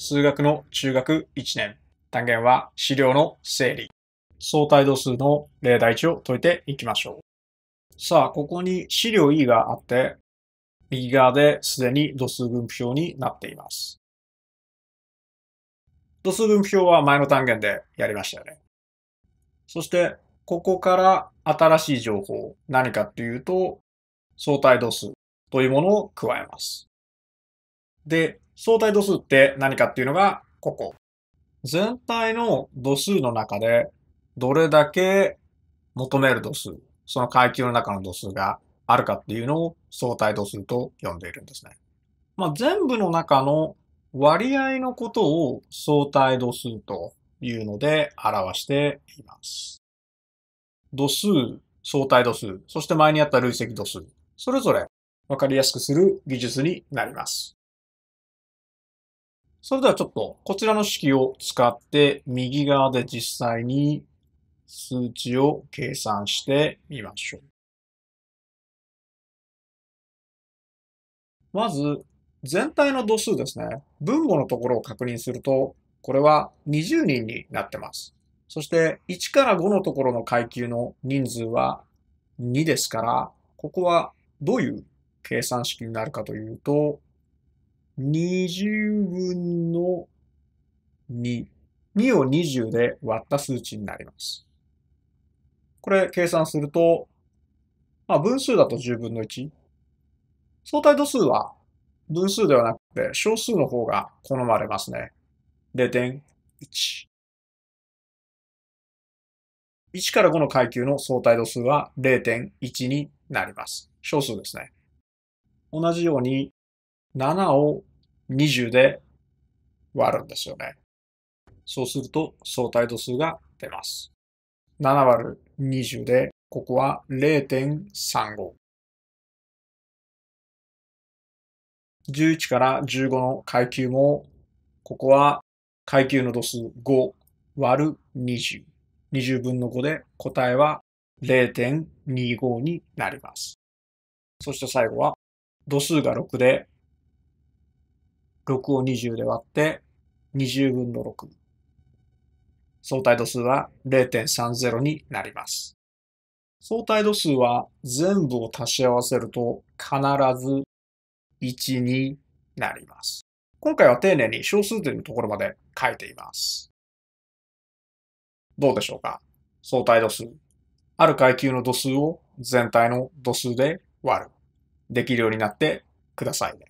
数学の中学1年。単元は資料の整理。相対度数の例題1を解いていきましょう。さあ、ここに資料 E があって、右側ですでに度数分布表になっています。度数分布表は前の単元でやりましたよね。そして、ここから新しい情報、何かっていうと、相対度数というものを加えます。で、相対度数って何かっていうのが、ここ。全体の度数の中で、どれだけ求める度数、その階級の中の度数があるかっていうのを相対度数と呼んでいるんですね。まあ、全部の中の割合のことを相対度数というので表しています。度数、相対度数、そして前にあった累積度数、それぞれわかりやすくする技術になります。それではちょっとこちらの式を使って右側で実際に数値を計算してみましょう。まず全体の度数ですね。分母のところを確認すると、これは20人になってます。そして1から5のところの階級の人数は2ですから、ここはどういう計算式になるかというと、20分の2。2を20で割った数値になります。これ計算すると、まあ、分数だと10分の1。相対度数は分数ではなくて小数の方が好まれますね。0.1。1から5の階級の相対度数は0.1になります。小数ですね。同じように7を20で割るんですよね。そうすると相対度数が出ます。7割る20で、ここは0.35。11から15の階級も、ここは階級の度数5割る20。20分の5で答えは0.25になります。そして最後は、度数が6で6を20で割って、20分の6。相対度数は0.30になります。相対度数は全部を足し合わせると必ず1になります。今回は丁寧に小数点のところまで書いています。どうでしょうか相対度数。ある階級の度数を全体の度数で割る。できるようになってくださいね。